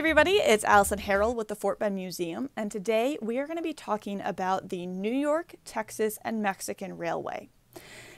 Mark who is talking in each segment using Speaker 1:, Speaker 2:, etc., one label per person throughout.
Speaker 1: everybody, it's Allison Harrell with the Fort Bend Museum, and today we are going to be talking about the New York, Texas, and Mexican Railway.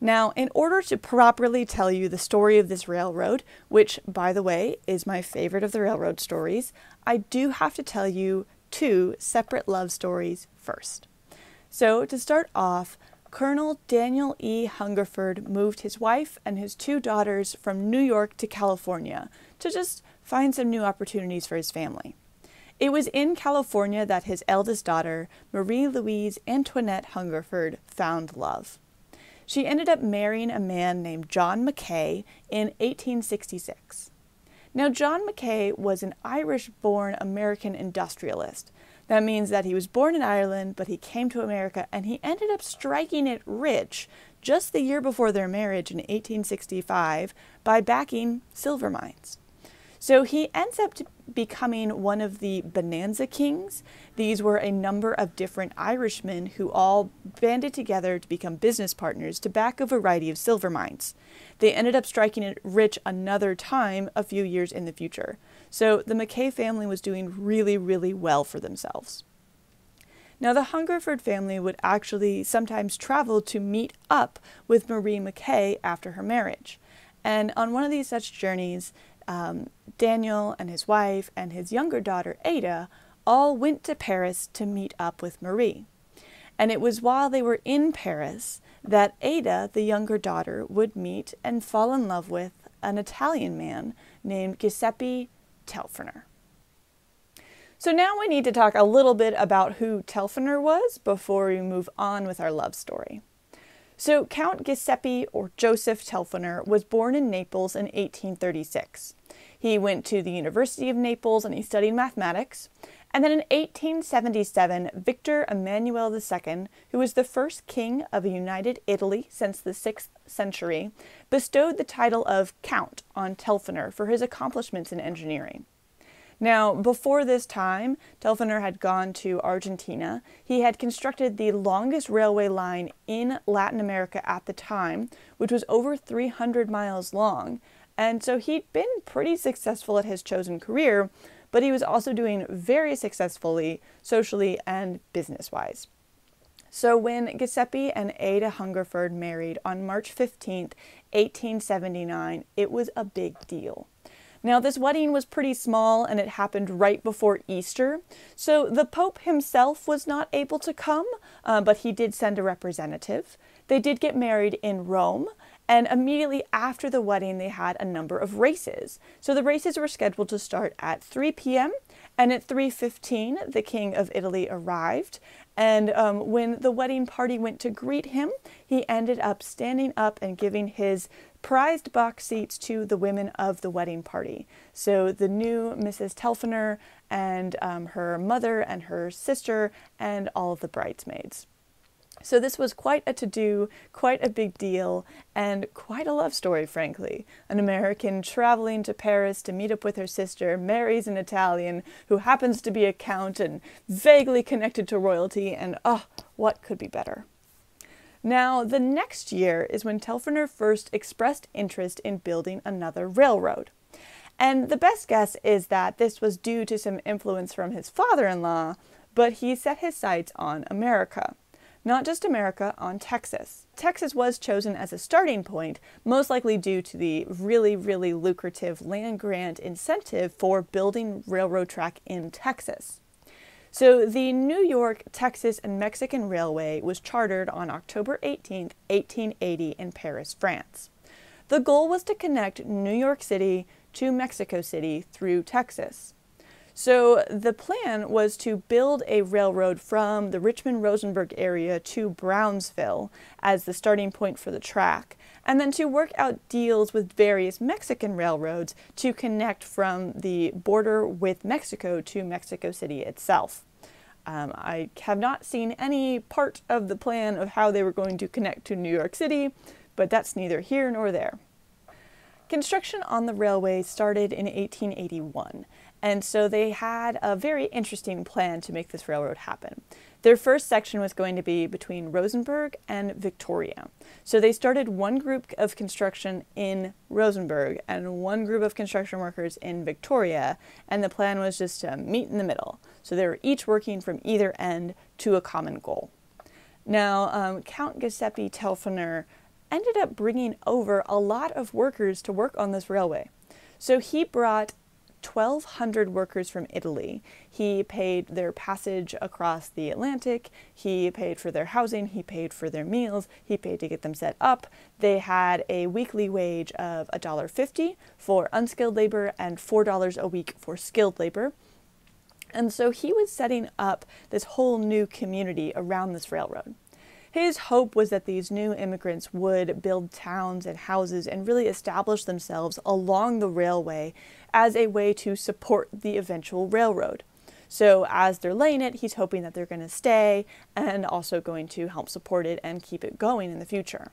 Speaker 1: Now, in order to properly tell you the story of this railroad, which, by the way, is my favorite of the railroad stories, I do have to tell you two separate love stories first. So, to start off, Colonel Daniel E. Hungerford moved his wife and his two daughters from New York to California to just find some new opportunities for his family. It was in California that his eldest daughter, Marie Louise Antoinette Hungerford, found love. She ended up marrying a man named John Mackay in 1866. Now, John Mackay was an Irish born American industrialist. That means that he was born in Ireland, but he came to America and he ended up striking it rich just the year before their marriage in 1865 by backing silver mines. So he ends up becoming one of the Bonanza Kings. These were a number of different Irishmen who all banded together to become business partners to back a variety of silver mines. They ended up striking it rich another time a few years in the future. So the McKay family was doing really, really well for themselves. Now, the Hungerford family would actually sometimes travel to meet up with Marie McKay after her marriage. And on one of these such journeys, um, Daniel and his wife and his younger daughter Ada all went to Paris to meet up with Marie. And it was while they were in Paris that Ada, the younger daughter, would meet and fall in love with an Italian man named Giuseppe Telferner. So now we need to talk a little bit about who Telferner was before we move on with our love story. So Count Giuseppe or Joseph Telferner was born in Naples in 1836. He went to the University of Naples and he studied mathematics. And then in 1877, Victor Emmanuel II, who was the first king of united Italy since the 6th century, bestowed the title of Count on Telfener for his accomplishments in engineering. Now, before this time, Telfener had gone to Argentina. He had constructed the longest railway line in Latin America at the time, which was over 300 miles long, and so he'd been pretty successful at his chosen career, but he was also doing very successfully socially and business wise. So when Giuseppe and Ada Hungerford married on March 15th, 1879, it was a big deal. Now, this wedding was pretty small and it happened right before Easter, so the Pope himself was not able to come, uh, but he did send a representative. They did get married in Rome, and immediately after the wedding, they had a number of races. So the races were scheduled to start at 3 p.m. And at 3:15, the King of Italy arrived. And um, when the wedding party went to greet him, he ended up standing up and giving his prized box seats to the women of the wedding party. So the new Mrs. Telfener and um, her mother and her sister and all of the bridesmaids. So this was quite a to do, quite a big deal, and quite a love story, frankly. An American traveling to Paris to meet up with her sister, marries an Italian who happens to be a count and vaguely connected to royalty, and oh, what could be better? Now, the next year is when Telferner first expressed interest in building another railroad. And the best guess is that this was due to some influence from his father in law, but he set his sights on America not just America, on Texas. Texas was chosen as a starting point, most likely due to the really, really lucrative land grant incentive for building railroad track in Texas. So the New York, Texas, and Mexican Railway was chartered on October 18, 1880, in Paris, France. The goal was to connect New York City to Mexico City through Texas. So the plan was to build a railroad from the Richmond Rosenberg area to Brownsville as the starting point for the track, and then to work out deals with various Mexican railroads to connect from the border with Mexico to Mexico City itself. Um, I have not seen any part of the plan of how they were going to connect to New York City, but that's neither here nor there. Construction on the railway started in 1881, and so they had a very interesting plan to make this railroad happen. Their first section was going to be between Rosenberg and Victoria. So they started one group of construction in Rosenberg and one group of construction workers in Victoria, and the plan was just to meet in the middle. So they were each working from either end to a common goal. Now, um, Count Giuseppe Telfiner ended up bringing over a lot of workers to work on this railway. So he brought 1,200 workers from Italy. He paid their passage across the Atlantic, he paid for their housing, he paid for their meals, he paid to get them set up. They had a weekly wage of $1.50 for unskilled labor and $4 a week for skilled labor. And so he was setting up this whole new community around this railroad. His hope was that these new immigrants would build towns and houses and really establish themselves along the railway as a way to support the eventual railroad. So, as they're laying it, he's hoping that they're going to stay and also going to help support it and keep it going in the future.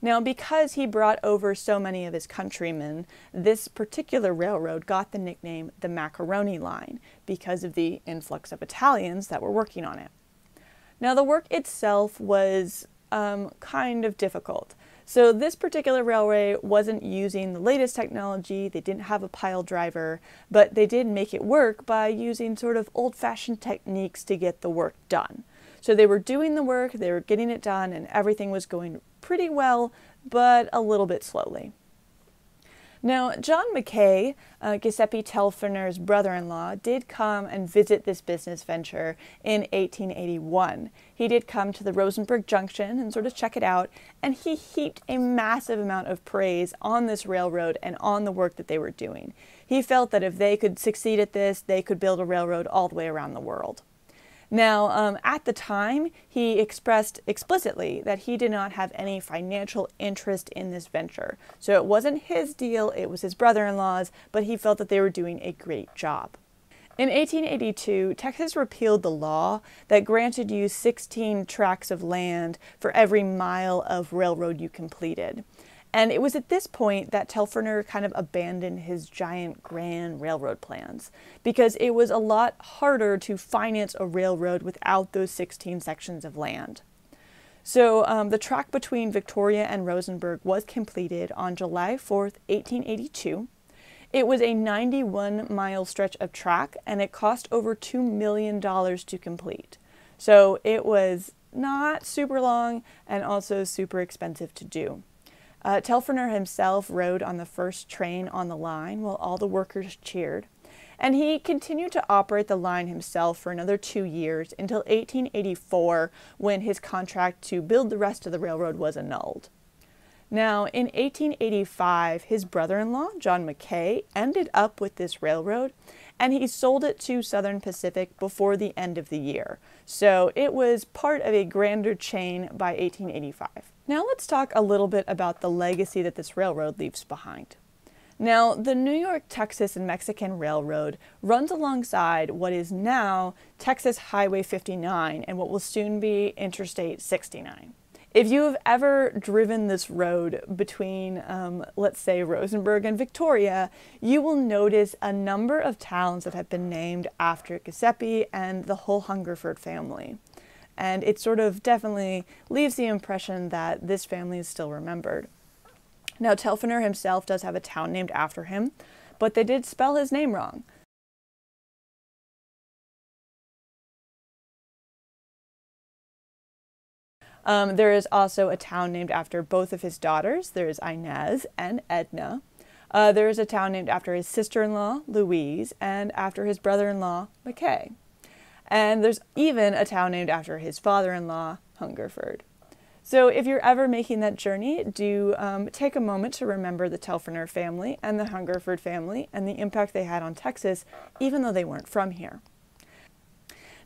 Speaker 1: Now, because he brought over so many of his countrymen, this particular railroad got the nickname the Macaroni Line because of the influx of Italians that were working on it. Now, the work itself was um, kind of difficult. So, this particular railway wasn't using the latest technology, they didn't have a pile driver, but they did make it work by using sort of old fashioned techniques to get the work done. So, they were doing the work, they were getting it done, and everything was going pretty well, but a little bit slowly. Now, John McKay, uh, Giuseppe Telferner's brother in law, did come and visit this business venture in 1881. He did come to the Rosenberg Junction and sort of check it out, and he heaped a massive amount of praise on this railroad and on the work that they were doing. He felt that if they could succeed at this, they could build a railroad all the way around the world. Now, um, at the time, he expressed explicitly that he did not have any financial interest in this venture. So it wasn't his deal, it was his brother in law's, but he felt that they were doing a great job. In 1882, Texas repealed the law that granted you 16 tracts of land for every mile of railroad you completed. And it was at this point that Telferner kind of abandoned his giant grand railroad plans because it was a lot harder to finance a railroad without those 16 sections of land. So um, the track between Victoria and Rosenberg was completed on July 4th, 1882. It was a 91 mile stretch of track and it cost over $2 million to complete. So it was not super long and also super expensive to do. Uh, Telferner himself rode on the first train on the line while all the workers cheered, and he continued to operate the line himself for another two years until 1884 when his contract to build the rest of the railroad was annulled. Now, in 1885, his brother in law, John McKay ended up with this railroad and he sold it to Southern Pacific before the end of the year. So it was part of a grander chain by 1885. Now, let's talk a little bit about the legacy that this railroad leaves behind. Now, the New York, Texas, and Mexican Railroad runs alongside what is now Texas Highway 59 and what will soon be Interstate 69. If you have ever driven this road between, um, let's say, Rosenberg and Victoria, you will notice a number of towns that have been named after Giuseppe and the whole Hungerford family. And it sort of definitely leaves the impression that this family is still remembered. Now, Telfiner himself does have a town named after him, but they did spell his name wrong. Um, there is also a town named after both of his daughters. There is Inez and Edna. Uh, there is a town named after his sister-in-law, Louise, and after his brother-in-law, McKay. And there's even a town named after his father-in-law, Hungerford. So if you're ever making that journey, do um, take a moment to remember the Telferner family and the Hungerford family and the impact they had on Texas, even though they weren't from here.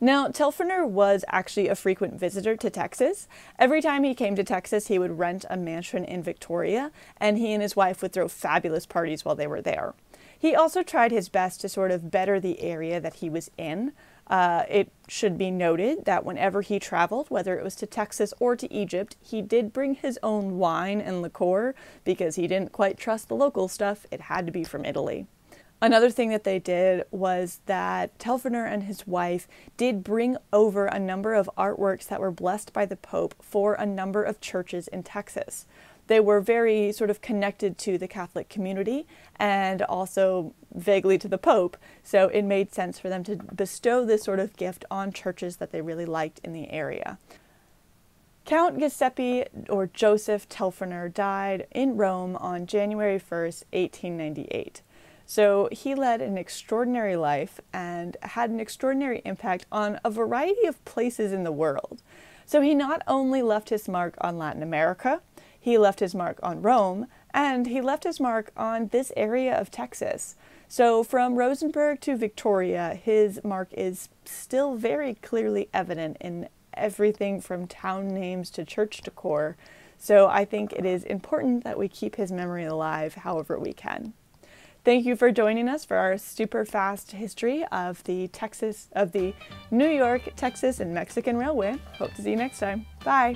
Speaker 1: Now, Telferner was actually a frequent visitor to Texas. Every time he came to Texas, he would rent a mansion in Victoria, and he and his wife would throw fabulous parties while they were there. He also tried his best to sort of better the area that he was in. Uh, it should be noted that whenever he traveled, whether it was to Texas or to Egypt, he did bring his own wine and liqueur because he didn't quite trust the local stuff. It had to be from Italy. Another thing that they did was that Telferner and his wife did bring over a number of artworks that were blessed by the Pope for a number of churches in Texas. They were very sort of connected to the Catholic community and also vaguely to the Pope, so it made sense for them to bestow this sort of gift on churches that they really liked in the area. Count Giuseppe or Joseph Telferner died in Rome on January 1st, 1898. So he led an extraordinary life and had an extraordinary impact on a variety of places in the world. So he not only left his mark on Latin America, he left his mark on Rome, and he left his mark on this area of Texas. So from Rosenberg to Victoria, his mark is still very clearly evident in everything from town names to church decor. So I think it is important that we keep his memory alive however we can. Thank you for joining us for our super fast history of the Texas of the New York, Texas and Mexican Railway. Hope to see you next time. Bye.